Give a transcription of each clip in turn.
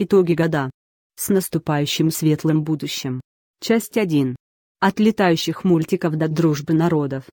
Итоги года. С наступающим светлым будущим. Часть 1. От летающих мультиков до дружбы народов.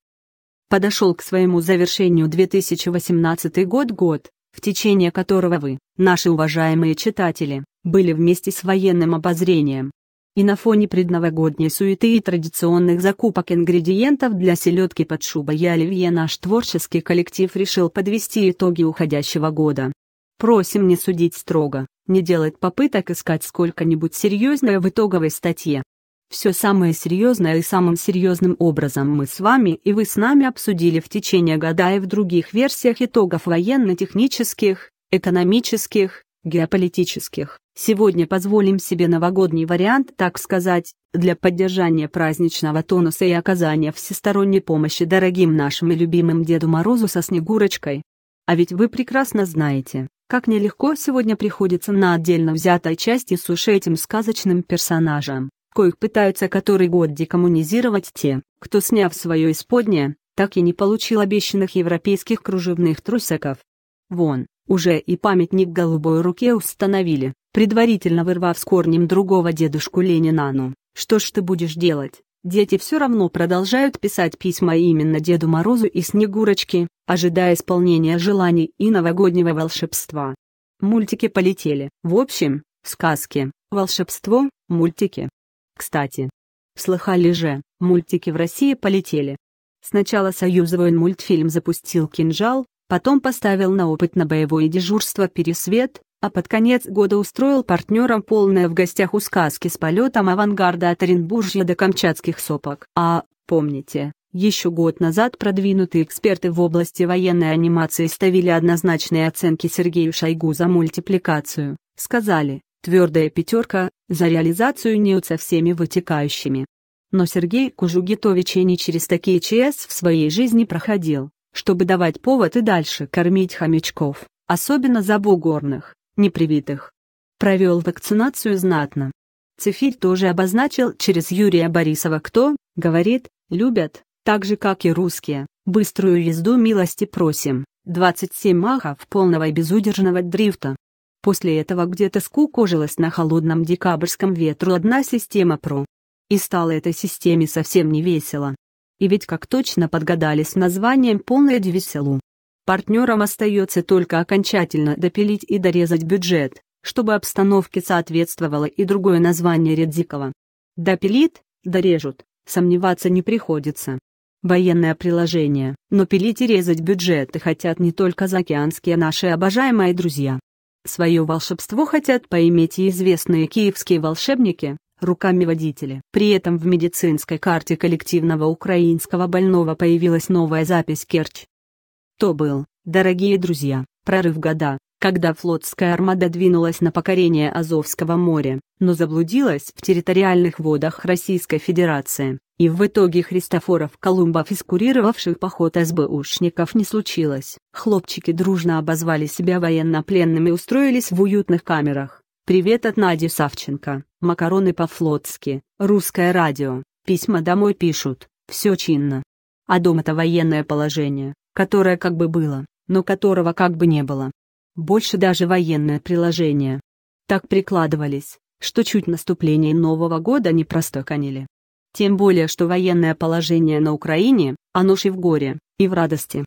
Подошел к своему завершению 2018 год год, в течение которого вы, наши уважаемые читатели, были вместе с военным обозрением. И на фоне предновогодней суеты и традиционных закупок ингредиентов для селедки под шубой и оливье наш творческий коллектив решил подвести итоги уходящего года. Просим не судить строго, не делать попыток искать сколько-нибудь серьезное в итоговой статье. Все самое серьезное и самым серьезным образом мы с вами и вы с нами обсудили в течение года и в других версиях итогов военно-технических, экономических, геополитических. Сегодня позволим себе новогодний вариант, так сказать, для поддержания праздничного тонуса и оказания всесторонней помощи дорогим нашим и любимым Деду Морозу со Снегурочкой. А ведь вы прекрасно знаете, как нелегко сегодня приходится на отдельно взятой части суши этим сказочным персонажам, коих пытаются который год декоммунизировать те, кто, сняв свое исподнее, так и не получил обещанных европейских кружевных трусиков. Вон, уже и памятник голубой руке установили, предварительно вырвав с корнем другого дедушку Ленинану. Что ж ты будешь делать? дети все равно продолжают писать письма именно Деду Морозу и Снегурочке, ожидая исполнения желаний и новогоднего волшебства. Мультики полетели. В общем, сказки, волшебство, мультики. Кстати, слыхали же, мультики в России полетели. Сначала союзовый мультфильм запустил кинжал, потом поставил на опыт на боевое дежурство «Пересвет», а под конец года устроил партнерам полное в гостях у сказки с полетом авангарда от Оренбуржья до Камчатских сопок. А, помните, еще год назад продвинутые эксперты в области военной анимации ставили однозначные оценки Сергею Шойгу за мультипликацию, сказали, твердая пятерка, за реализацию неуд со всеми вытекающими. Но Сергей Кужугитович и не через такие ЧС в своей жизни проходил, чтобы давать повод и дальше кормить хомячков, особенно за забугорных непривитых. Провел вакцинацию знатно. Цифирь тоже обозначил через Юрия Борисова кто, говорит, любят, так же как и русские, быструю езду милости просим, 27 махов полного безудержного дрифта. После этого где-то скукожилась на холодном декабрьском ветру одна система ПРО. И стало этой системе совсем не весело. И ведь как точно подгадали с названием «Полное девеселу». Партнерам остается только окончательно допилить и дорезать бюджет, чтобы обстановке соответствовало и другое название Редзикова. Допилит, дорежут, сомневаться не приходится. Военное приложение, но пилить и резать бюджеты хотят не только заокеанские наши обожаемые друзья. Свое волшебство хотят поиметь и известные киевские волшебники, руками водители. При этом в медицинской карте коллективного украинского больного появилась новая запись Керчь. То был, дорогие друзья, прорыв года, когда флотская армада двинулась на покорение Азовского моря, но заблудилась в территориальных водах Российской Федерации, и в итоге Христофоров Колумбов, искурировавших поход СБУшников, не случилось. Хлопчики дружно обозвали себя военнопленными и устроились в уютных камерах. Привет от Нади Савченко, макароны по-флотски, русское радио, письма домой пишут, все чинно. А дома-то военное положение, которое как бы было, но которого как бы не было. Больше даже военное приложение. Так прикладывались, что чуть наступление Нового года не простоканили. Тем более, что военное положение на Украине, оно же и в горе, и в радости.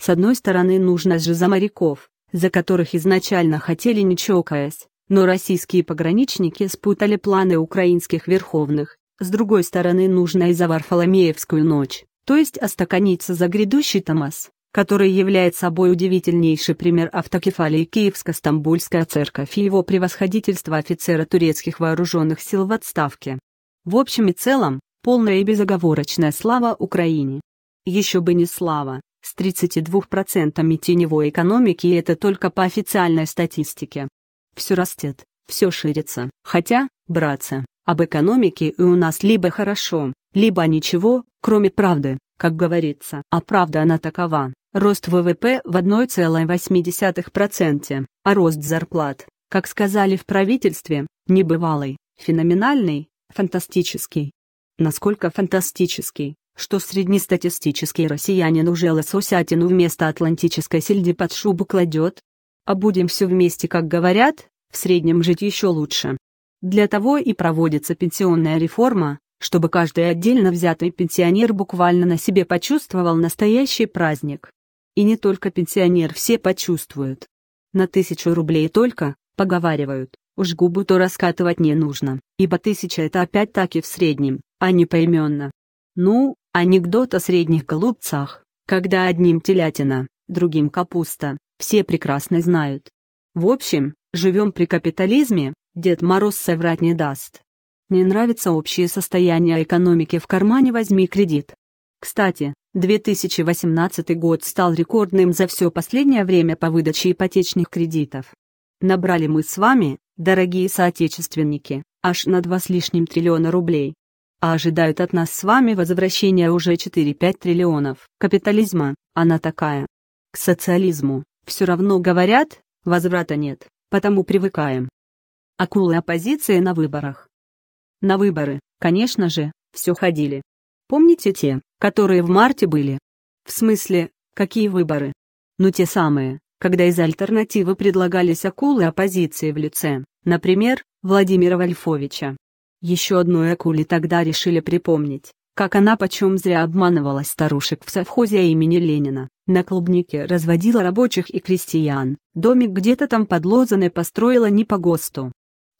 С одной стороны нужно же за моряков, за которых изначально хотели не чокаясь, но российские пограничники спутали планы украинских верховных, с другой стороны нужно и за Варфоломеевскую ночь то есть остаканиться за грядущий Томас, который является собой удивительнейший пример автокефалии Киевско-Стамбульская церковь и его превосходительство офицера турецких вооруженных сил в отставке. В общем и целом, полная и безоговорочная слава Украине. Еще бы не слава, с 32% теневой экономики и это только по официальной статистике. Все растет, все ширится. Хотя, братцы, об экономике и у нас либо хорошо, либо ничего, кроме правды, как говорится. А правда она такова. Рост ВВП в 1,8%, а рост зарплат, как сказали в правительстве, небывалый, феноменальный, фантастический. Насколько фантастический, что среднестатистический россиянин уже лососятину вместо атлантической сельди под шубу кладет? А будем все вместе, как говорят, в среднем жить еще лучше. Для того и проводится пенсионная реформа, чтобы каждый отдельно взятый пенсионер буквально на себе почувствовал настоящий праздник. И не только пенсионер все почувствуют. На тысячу рублей только, поговаривают, уж губу то раскатывать не нужно, ибо тысяча это опять-таки в среднем, а не поименно. Ну, анекдот о средних голубцах, когда одним телятина, другим капуста, все прекрасно знают. В общем, живем при капитализме, Дед Мороз соврать не даст. Не нравится общее состояние экономики в кармане «возьми кредит». Кстати, 2018 год стал рекордным за все последнее время по выдаче ипотечных кредитов. Набрали мы с вами, дорогие соотечественники, аж на 2 с лишним триллиона рублей. А ожидают от нас с вами возвращения уже 4-5 триллионов. Капитализма, она такая. К социализму, все равно говорят, возврата нет, потому привыкаем. Акулы оппозиции на выборах. На выборы, конечно же, все ходили. Помните те, которые в марте были? В смысле, какие выборы? Ну те самые, когда из альтернативы предлагались акулы оппозиции в лице, например, Владимира Вольфовича. Еще одной акуле тогда решили припомнить, как она почем зря обманывалась старушек в совхозе имени Ленина, на клубнике разводила рабочих и крестьян, домик где-то там под Лозаной построила не по ГОСТу,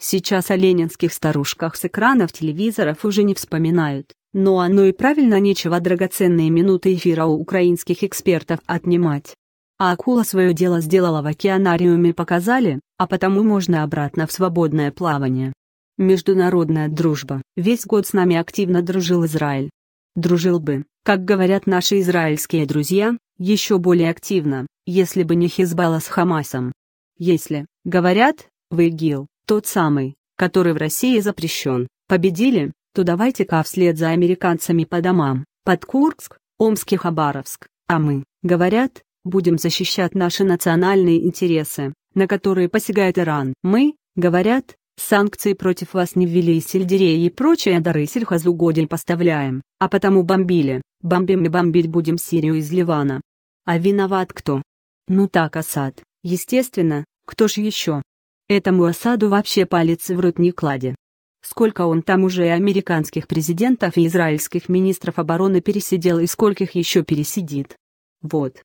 Сейчас о ленинских старушках с экранов телевизоров уже не вспоминают. Но ну оно а, ну и правильно нечего драгоценные минуты эфира у украинских экспертов отнимать. А акула свое дело сделала в океанариуме показали, а потому можно обратно в свободное плавание. Международная дружба. Весь год с нами активно дружил Израиль. Дружил бы, как говорят наши израильские друзья, еще более активно, если бы не Хизбалла с Хамасом. Если, говорят, в ИГИЛ, тот самый, который в России запрещен. Победили, то давайте-ка вслед за американцами по домам, под Курск, Омск и Хабаровск. А мы, говорят, будем защищать наши национальные интересы, на которые посягает Иран. Мы, говорят, санкции против вас не ввели и сельдерей и прочие а дары сельхозугодий поставляем, а потому бомбили, бомбим и бомбить будем Сирию из Ливана. А виноват кто? Ну так, Асад, естественно, кто ж еще? Этому осаду вообще палец в рот не клади. Сколько он там уже и американских президентов и израильских министров обороны пересидел и скольких еще пересидит. Вот.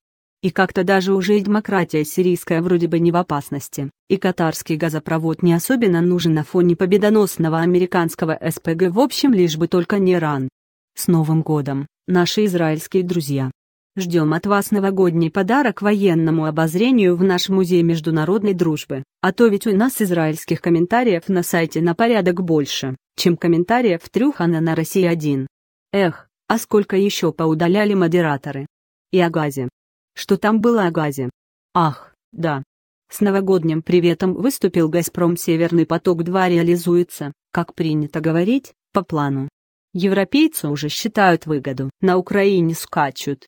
И как-то даже уже и демократия сирийская вроде бы не в опасности, и катарский газопровод не особенно нужен на фоне победоносного американского СПГ в общем лишь бы только не ран. С Новым годом, наши израильские друзья! Ждем от вас новогодний подарок военному обозрению в наш музей международной дружбы, а то ведь у нас израильских комментариев на сайте на порядок больше, чем комментариев Трюхана на России 1. Эх, а сколько еще поудаляли модераторы. И о газе. Что там было о газе? Ах, да. С новогодним приветом выступил «Газпром Северный поток-2» реализуется, как принято говорить, по плану. Европейцы уже считают выгоду. На Украине скачут,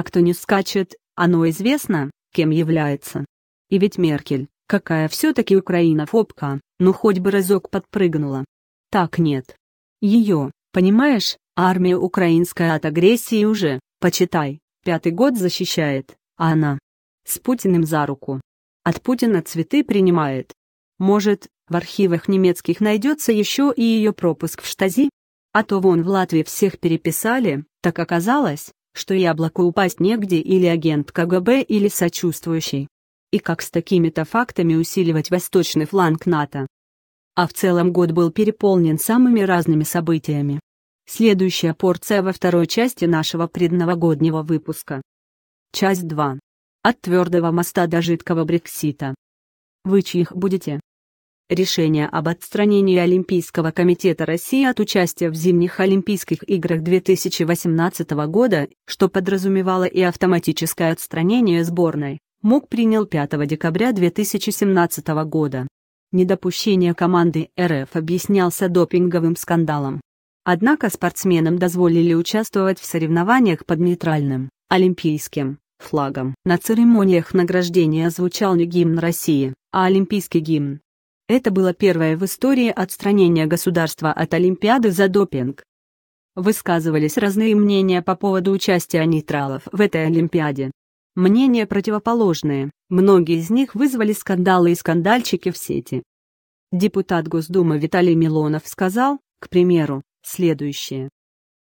а кто не скачет, оно известно, кем является. И ведь Меркель, какая все-таки Украина фобка, ну хоть бы разок подпрыгнула. Так нет. Ее, понимаешь, армия украинская от агрессии уже, почитай, пятый год защищает, а она с Путиным за руку. От Путина цветы принимает. Может, в архивах немецких найдется еще и ее пропуск в штази? А то вон в Латвии всех переписали, так оказалось, что яблоку упасть негде или агент КГБ или сочувствующий. И как с такими-то фактами усиливать восточный фланг НАТО. А в целом год был переполнен самыми разными событиями. Следующая порция во второй части нашего предновогоднего выпуска. Часть 2. От твердого моста до жидкого Брексита. Вы чьих будете? Решение об отстранении Олимпийского комитета России от участия в зимних Олимпийских играх 2018 года, что подразумевало и автоматическое отстранение сборной, МОК принял 5 декабря 2017 года. Недопущение команды РФ объяснялся допинговым скандалом. Однако спортсменам дозволили участвовать в соревнованиях под нейтральным, олимпийским, флагом. На церемониях награждения звучал не гимн России, а олимпийский гимн. Это было первое в истории отстранение государства от Олимпиады за допинг. Высказывались разные мнения по поводу участия нейтралов в этой Олимпиаде. Мнения противоположные, многие из них вызвали скандалы и скандальчики в сети. Депутат Госдумы Виталий Милонов сказал, к примеру, следующее.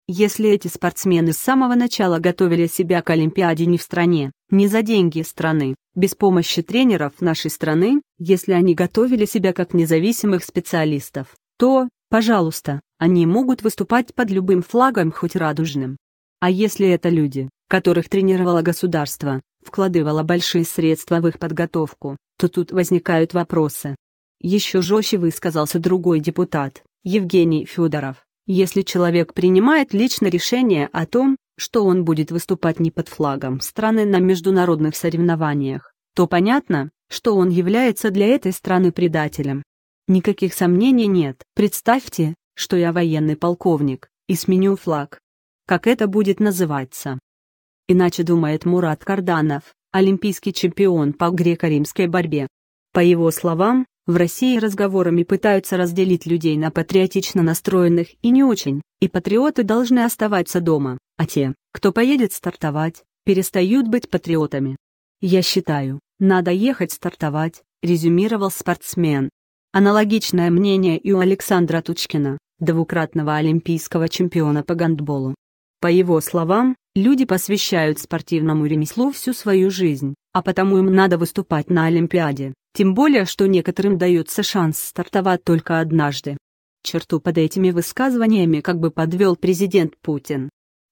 Если эти спортсмены с самого начала готовили себя к Олимпиаде не в стране, не за деньги страны, без помощи тренеров нашей страны, если они готовили себя как независимых специалистов, то, пожалуйста, они могут выступать под любым флагом, хоть радужным. А если это люди, которых тренировало государство, вкладывало большие средства в их подготовку, то тут возникают вопросы. Еще жестче высказался другой депутат, Евгений Федоров. Если человек принимает личное решение о том, что он будет выступать не под флагом страны на международных соревнованиях, то понятно, что он является для этой страны предателем. Никаких сомнений нет. Представьте, что я военный полковник и сменю флаг. Как это будет называться? Иначе думает Мурат Карданов, олимпийский чемпион по греко-римской борьбе. По его словам, в России разговорами пытаются разделить людей на патриотично настроенных и не очень, и патриоты должны оставаться дома. А те, кто поедет стартовать, перестают быть патриотами. Я считаю, надо ехать стартовать, резюмировал спортсмен. Аналогичное мнение и у Александра Тучкина, двукратного олимпийского чемпиона по гандболу. По его словам, люди посвящают спортивному ремеслу всю свою жизнь, а потому им надо выступать на Олимпиаде, тем более, что некоторым дается шанс стартовать только однажды. Черту под этими высказываниями как бы подвел президент Путин.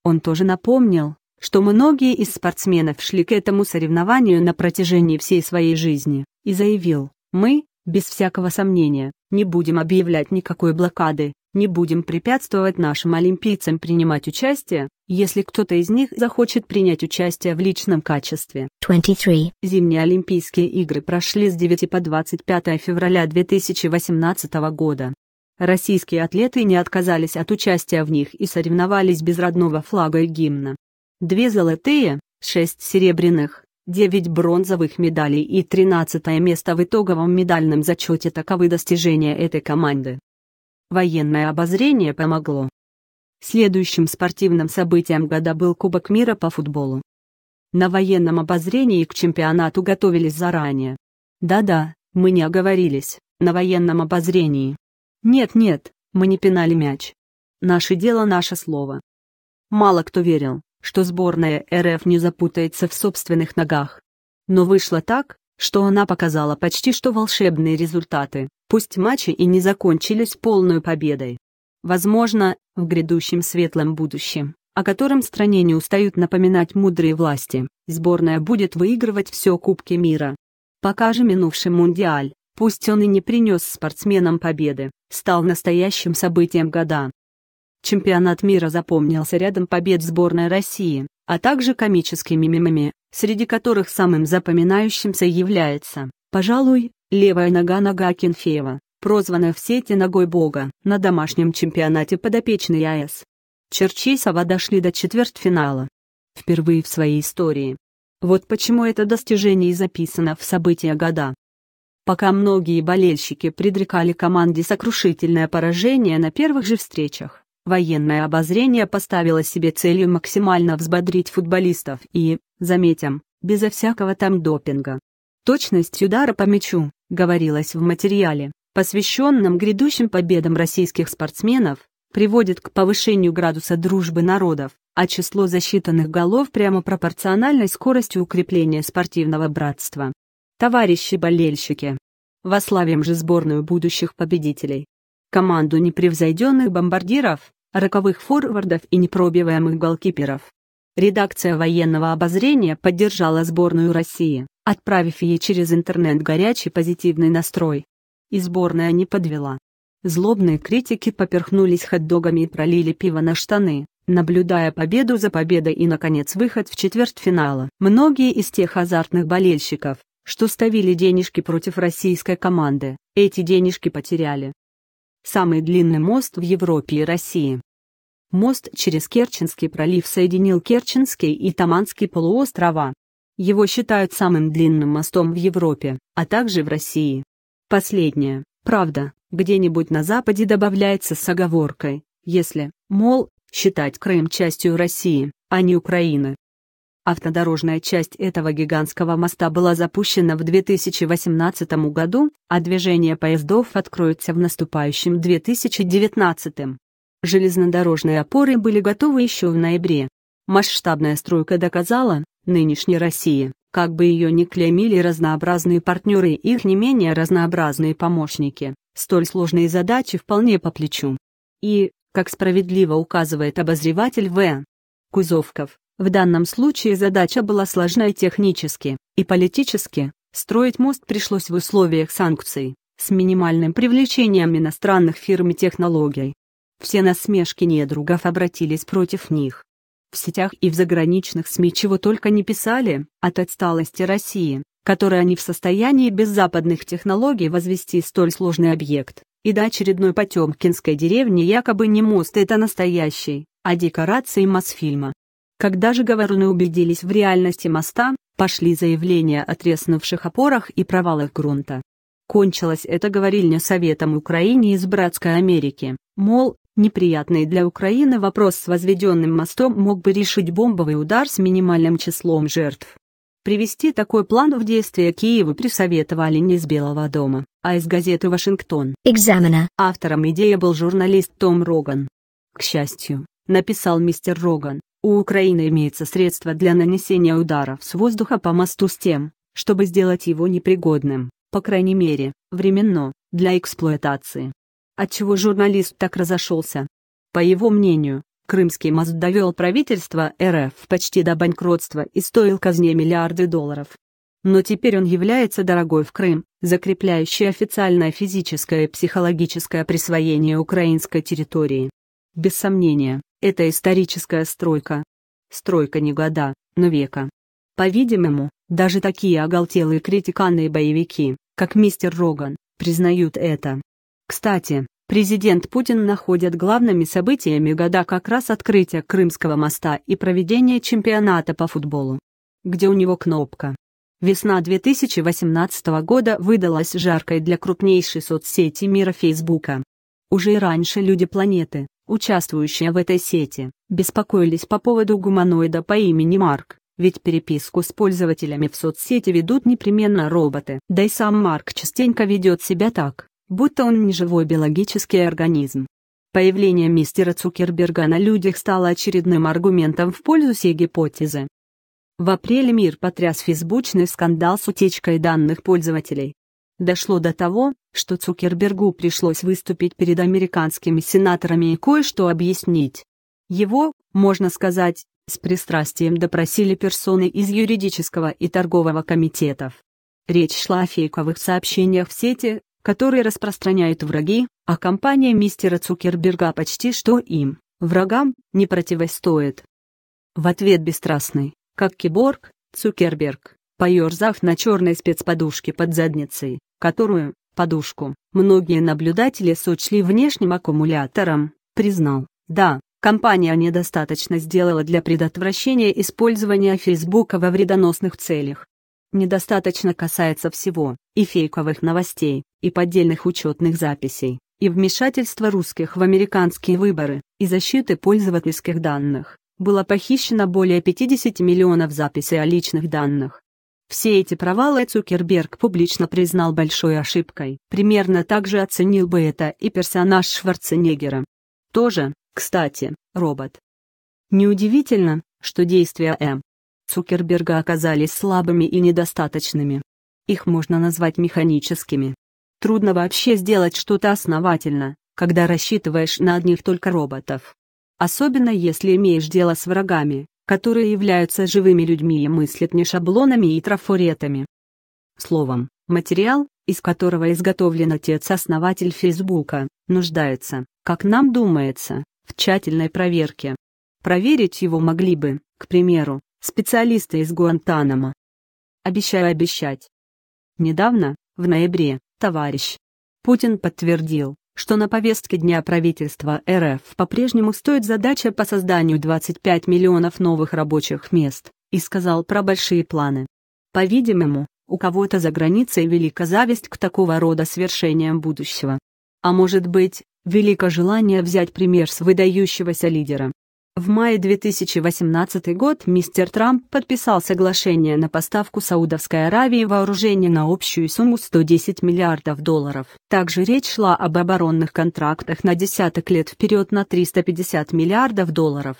Он тоже напомнил, что многие из спортсменов шли к этому соревнованию на протяжении всей своей жизни, и заявил, мы, без всякого сомнения, не будем объявлять никакой блокады, не будем препятствовать нашим олимпийцам принимать участие, если кто-то из них захочет принять участие в личном качестве. 23. Зимние Олимпийские игры прошли с 9 по 25 февраля 2018 года. Российские атлеты не отказались от участия в них и соревновались без родного флага и гимна. Две золотые, шесть серебряных, девять бронзовых медалей и тринадцатое место в итоговом медальном зачете таковы достижения этой команды. Военное обозрение помогло. Следующим спортивным событием года был Кубок мира по футболу. На военном обозрении к чемпионату готовились заранее. Да-да, мы не оговорились, на военном обозрении. Нет-нет, мы не пинали мяч. Наше дело, наше слово. Мало кто верил, что сборная РФ не запутается в собственных ногах. Но вышло так, что она показала почти что волшебные результаты, пусть матчи и не закончились полной победой. Возможно, в грядущем светлом будущем, о котором стране не устают напоминать мудрые власти, сборная будет выигрывать все Кубки мира. Пока же минувший Мундиаль, пусть он и не принес спортсменам победы, стал настоящим событием года. Чемпионат мира запомнился рядом побед сборной России, а также комическими мимами, среди которых самым запоминающимся является, пожалуй, левая нога нога Кенфеева, прозванная в сети ногой бога, на домашнем чемпионате подопечной АЭС. Черчесова дошли до четвертьфинала. Впервые в своей истории. Вот почему это достижение записано в события года пока многие болельщики предрекали команде сокрушительное поражение на первых же встречах. Военное обозрение поставило себе целью максимально взбодрить футболистов и, заметим, безо всякого там допинга. Точность удара по мячу, говорилось в материале, посвященном грядущим победам российских спортсменов, приводит к повышению градуса дружбы народов, а число засчитанных голов прямо пропорционально скорости укрепления спортивного братства. Товарищи-болельщики, вославим же сборную будущих победителей. Команду непревзойденных бомбардиров, роковых форвардов и непробиваемых голкиперов. Редакция военного обозрения поддержала сборную России, отправив ей через интернет горячий позитивный настрой. И сборная не подвела. Злобные критики поперхнулись хот-догами и пролили пиво на штаны, наблюдая победу за победой и, наконец, выход в четвертьфинала. Многие из тех азартных болельщиков, что ставили денежки против российской команды, эти денежки потеряли. Самый длинный мост в Европе и России. Мост через Керченский пролив соединил Керченский и Таманский полуострова. Его считают самым длинным мостом в Европе, а также в России. Последнее, правда, где-нибудь на Западе добавляется с оговоркой, если, мол, считать Крым частью России, а не Украины. Автодорожная часть этого гигантского моста была запущена в 2018 году, а движение поездов откроется в наступающем 2019. Железнодорожные опоры были готовы еще в ноябре. Масштабная стройка доказала нынешней России, как бы ее ни клеймили разнообразные партнеры и их не менее разнообразные помощники, столь сложные задачи вполне по плечу. И, как справедливо указывает обозреватель В. Кузовков, в данном случае задача была сложная и технически, и политически. Строить мост пришлось в условиях санкций, с минимальным привлечением иностранных фирм и технологий. Все насмешки недругов обратились против них. В сетях и в заграничных СМИ чего только не писали, от отсталости России, которая не в состоянии без западных технологий возвести столь сложный объект, и до очередной потемкинской деревни якобы не мост это настоящий, а декорации Мосфильма. Когда же говоруны убедились в реальности моста, пошли заявления о треснувших опорах и провалах грунта. Кончилось это говорильня Советом Украине из Братской Америки, мол, неприятный для Украины вопрос с возведенным мостом мог бы решить бомбовый удар с минимальным числом жертв. Привести такой план в действие Киеву присоветовали не из Белого дома, а из газеты «Вашингтон». Экзамена. Автором идеи был журналист Том Роган. К счастью, написал мистер Роган, у Украины имеется средство для нанесения ударов с воздуха по мосту с тем, чтобы сделать его непригодным, по крайней мере, временно, для эксплуатации. Отчего журналист так разошелся? По его мнению, Крымский мост довел правительство РФ почти до банкротства и стоил казне миллиарды долларов. Но теперь он является дорогой в Крым, закрепляющей официальное физическое и психологическое присвоение украинской территории. Без сомнения, это историческая стройка. Стройка не года, но века. По-видимому, даже такие оголтелые критиканные боевики, как мистер Роган, признают это. Кстати, президент Путин находит главными событиями года как раз открытие Крымского моста и проведение чемпионата по футболу. Где у него кнопка? Весна 2018 года выдалась жаркой для крупнейшей соцсети мира Фейсбука. Уже и раньше люди планеты участвующие в этой сети, беспокоились по поводу гуманоида по имени Марк, ведь переписку с пользователями в соцсети ведут непременно роботы. Да и сам Марк частенько ведет себя так, будто он не живой биологический организм. Появление мистера Цукерберга на людях стало очередным аргументом в пользу сей гипотезы. В апреле мир потряс фейсбучный скандал с утечкой данных пользователей, Дошло до того, что Цукербергу пришлось выступить перед американскими сенаторами и кое-что объяснить. Его, можно сказать, с пристрастием допросили персоны из юридического и торгового комитетов. Речь шла о фейковых сообщениях в сети, которые распространяют враги, а компания мистера Цукерберга почти что им, врагам, не противостоит. В ответ бесстрастный, как киборг, Цукерберг, поерзав на черной спецподушке под задницей, которую, подушку, многие наблюдатели сочли внешним аккумулятором, признал, да, компания недостаточно сделала для предотвращения использования Фейсбука во вредоносных целях. Недостаточно касается всего, и фейковых новостей, и поддельных учетных записей, и вмешательства русских в американские выборы, и защиты пользовательских данных. Было похищено более 50 миллионов записей о личных данных, все эти провалы Цукерберг публично признал большой ошибкой. Примерно так же оценил бы это и персонаж Шварценеггера. Тоже, кстати, робот. Неудивительно, что действия М. Цукерберга оказались слабыми и недостаточными. Их можно назвать механическими. Трудно вообще сделать что-то основательно, когда рассчитываешь на одних только роботов. Особенно если имеешь дело с врагами, которые являются живыми людьми и мыслят не шаблонами и трафаретами. Словом, материал, из которого изготовлен отец-основатель Фейсбука, нуждается, как нам думается, в тщательной проверке. Проверить его могли бы, к примеру, специалисты из Гуантанамо. Обещаю обещать. Недавно, в ноябре, товарищ Путин подтвердил, что на повестке дня правительства РФ по-прежнему стоит задача по созданию 25 миллионов новых рабочих мест, и сказал про большие планы. По-видимому, у кого-то за границей велика зависть к такого рода свершениям будущего. А может быть, велико желание взять пример с выдающегося лидера. В мае 2018 год мистер Трамп подписал соглашение на поставку Саудовской Аравии вооружения на общую сумму 110 миллиардов долларов. Также речь шла об оборонных контрактах на десяток лет вперед на 350 миллиардов долларов.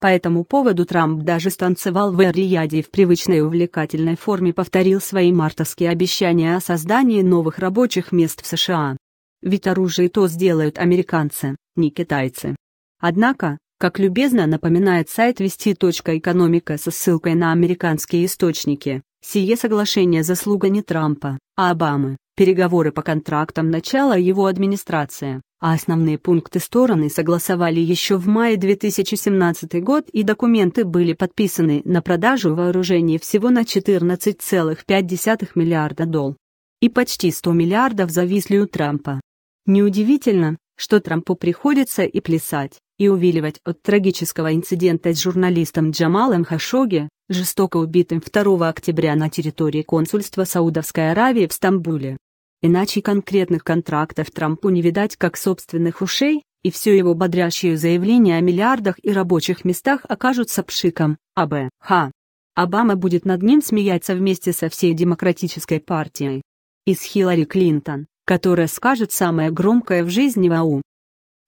По этому поводу Трамп даже станцевал в эр и в привычной увлекательной форме повторил свои мартовские обещания о создании новых рабочих мест в США. Ведь оружие то сделают американцы, не китайцы. Однако, как любезно напоминает сайт вести.экономика со ссылкой на американские источники, сие соглашение заслуга не Трампа, а Обамы. Переговоры по контрактам начала его администрация, а основные пункты стороны согласовали еще в мае 2017 год и документы были подписаны на продажу вооружений всего на 14,5 миллиарда долларов И почти 100 миллиардов зависли у Трампа. Неудивительно, что Трампу приходится и плясать, и увиливать от трагического инцидента с журналистом Джамалом Хашоги, жестоко убитым 2 октября на территории консульства Саудовской Аравии в Стамбуле. Иначе конкретных контрактов Трампу не видать как собственных ушей, и все его бодрящие заявления о миллиардах и рабочих местах окажутся пшиком, АБ, Х. Обама будет над ним смеяться вместе со всей демократической партией. И с Хиллари Клинтон, которая скажет самое громкое в жизни ВАУ.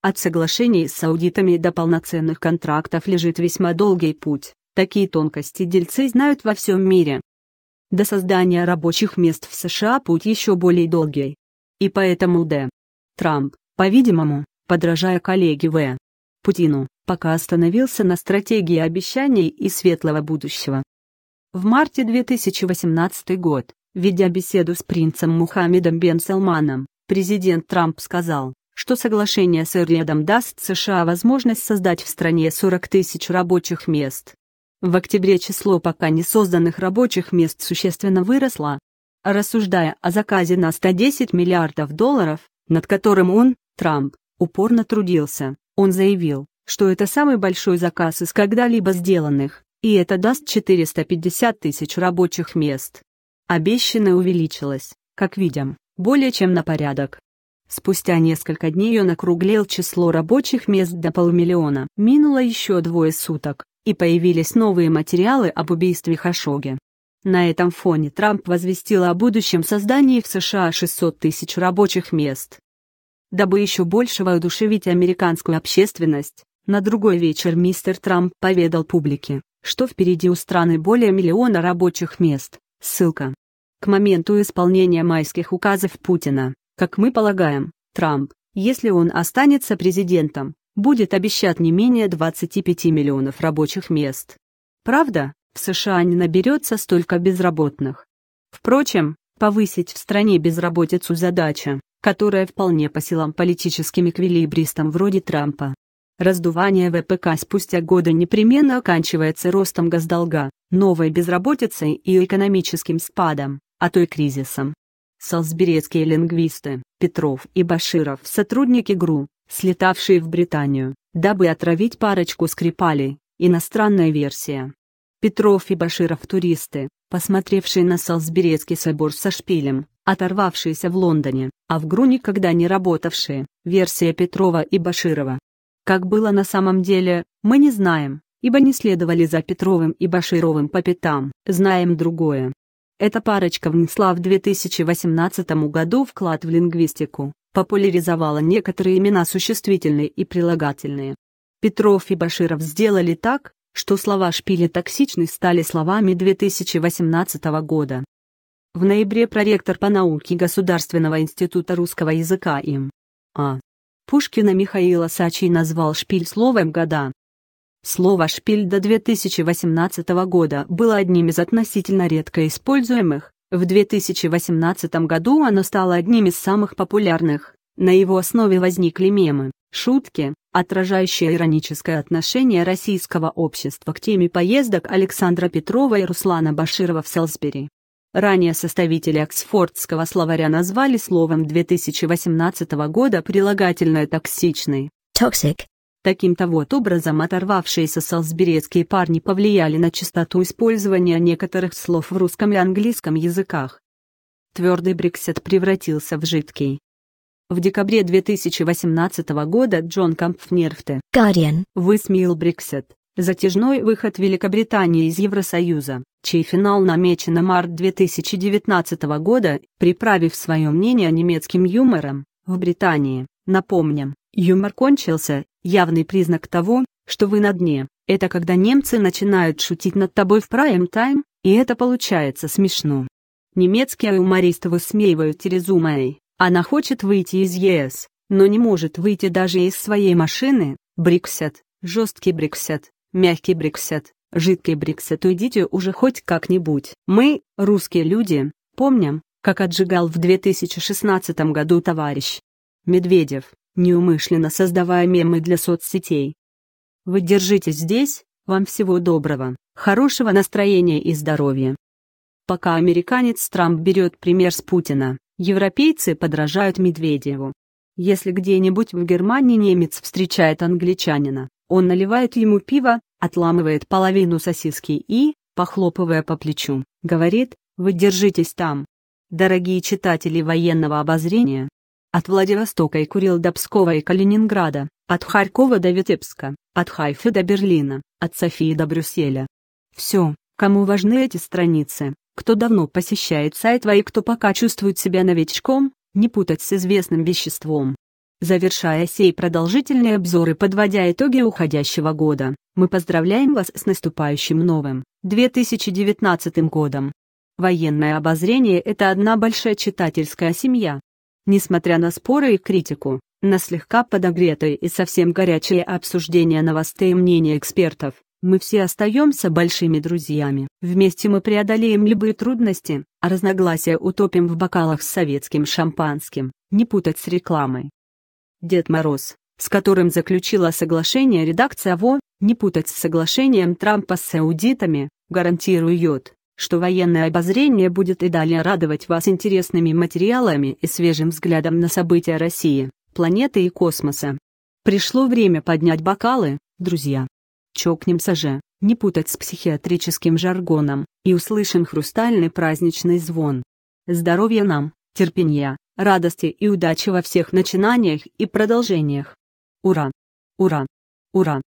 От соглашений с аудитами до полноценных контрактов лежит весьма долгий путь. Такие тонкости дельцы знают во всем мире. До создания рабочих мест в США путь еще более долгий. И поэтому Д. Трамп, по-видимому, подражая коллеге В. Путину, пока остановился на стратегии обещаний и светлого будущего. В марте 2018 год, ведя беседу с принцем Мухаммедом бен Салманом, президент Трамп сказал, что соглашение с Эрледом даст США возможность создать в стране 40 тысяч рабочих мест. В октябре число пока не созданных рабочих мест существенно выросло. Рассуждая о заказе на 110 миллиардов долларов, над которым он, Трамп, упорно трудился, он заявил, что это самый большой заказ из когда-либо сделанных, и это даст 450 тысяч рабочих мест. Обещанное увеличилось, как видим, более чем на порядок. Спустя несколько дней он округлил число рабочих мест до полумиллиона. Минуло еще двое суток, и появились новые материалы об убийстве Хашоги. На этом фоне Трамп возвестил о будущем создании в США 600 тысяч рабочих мест. Дабы еще больше воодушевить американскую общественность, на другой вечер мистер Трамп поведал публике, что впереди у страны более миллиона рабочих мест. Ссылка. К моменту исполнения майских указов Путина как мы полагаем, Трамп, если он останется президентом, будет обещать не менее 25 миллионов рабочих мест. Правда, в США не наберется столько безработных. Впрочем, повысить в стране безработицу задача, которая вполне по силам политическим эквилибристам вроде Трампа. Раздувание ВПК спустя годы непременно оканчивается ростом госдолга, новой безработицей и экономическим спадом, а то и кризисом. Салсберецкие лингвисты, Петров и Баширов, сотрудники ГРУ, слетавшие в Британию, дабы отравить парочку скрипалей, иностранная версия. Петров и Баширов туристы, посмотревшие на Салсберецкий собор со шпилем, оторвавшиеся в Лондоне, а в ГРУ никогда не работавшие, версия Петрова и Баширова. Как было на самом деле, мы не знаем, ибо не следовали за Петровым и Башировым по пятам, знаем другое. Эта парочка внесла в 2018 году вклад в лингвистику, популяризовала некоторые имена существительные и прилагательные. Петров и Баширов сделали так, что слова «шпили токсичный» стали словами 2018 года. В ноябре проректор по науке Государственного института русского языка им. А. Пушкина Михаила Сачий назвал шпиль словом года, Слово «шпиль» до 2018 года было одним из относительно редко используемых. В 2018 году оно стало одним из самых популярных. На его основе возникли мемы, шутки, отражающие ироническое отношение российского общества к теме поездок Александра Петрова и Руслана Баширова в Селсбери. Ранее составители Оксфордского словаря назвали словом 2018 года прилагательное «токсичный» toxic, Таким-то вот образом оторвавшиеся салсберецкие парни повлияли на частоту использования некоторых слов в русском и английском языках. Твердый Брексит превратился в жидкий. В декабре 2018 года Джон Кампфнерфте Guardian. высмеял Брексит, затяжной выход Великобритании из Евросоюза, чей финал намечен на март 2019 года, приправив свое мнение немецким юмором, в Британии, напомним, юмор кончился, Явный признак того, что вы на дне, это когда немцы начинают шутить над тобой в прайм-тайм, и это получается смешно. Немецкие юмористы высмеивают Терезу Мэй. Она хочет выйти из ЕС, но не может выйти даже из своей машины. Брексит, жесткий Брексит, мягкий Брексит, жидкий Брексит. Уйдите уже хоть как-нибудь. Мы, русские люди, помним, как отжигал в 2016 году товарищ Медведев неумышленно создавая мемы для соцсетей. Вы держитесь здесь, вам всего доброго, хорошего настроения и здоровья. Пока американец Трамп берет пример с Путина, европейцы подражают Медведеву. Если где-нибудь в Германии немец встречает англичанина, он наливает ему пиво, отламывает половину сосиски и, похлопывая по плечу, говорит, вы держитесь там. Дорогие читатели военного обозрения, от Владивостока и Курил до Пскова и Калининграда, от Харькова до Витебска, от Хайфы до Берлина, от Софии до Брюсселя. Все, кому важны эти страницы, кто давно посещает сайт и кто пока чувствует себя новичком, не путать с известным веществом. Завершая сей продолжительный обзор и подводя итоги уходящего года, мы поздравляем вас с наступающим новым, 2019 годом. Военное обозрение – это одна большая читательская семья, Несмотря на споры и критику, на слегка подогретые и совсем горячие обсуждения новостей и мнения экспертов, мы все остаемся большими друзьями. Вместе мы преодолеем любые трудности, а разногласия утопим в бокалах с советским шампанским, не путать с рекламой. Дед Мороз, с которым заключила соглашение редакция ВО, не путать с соглашением Трампа с саудитами, гарантирует, что военное обозрение будет и далее радовать вас интересными материалами и свежим взглядом на события России, планеты и космоса. Пришло время поднять бокалы, друзья. Чокнем саже, не путать с психиатрическим жаргоном, и услышим хрустальный праздничный звон. Здоровья нам, терпения, радости и удачи во всех начинаниях и продолжениях. Ура! Ура! Ура!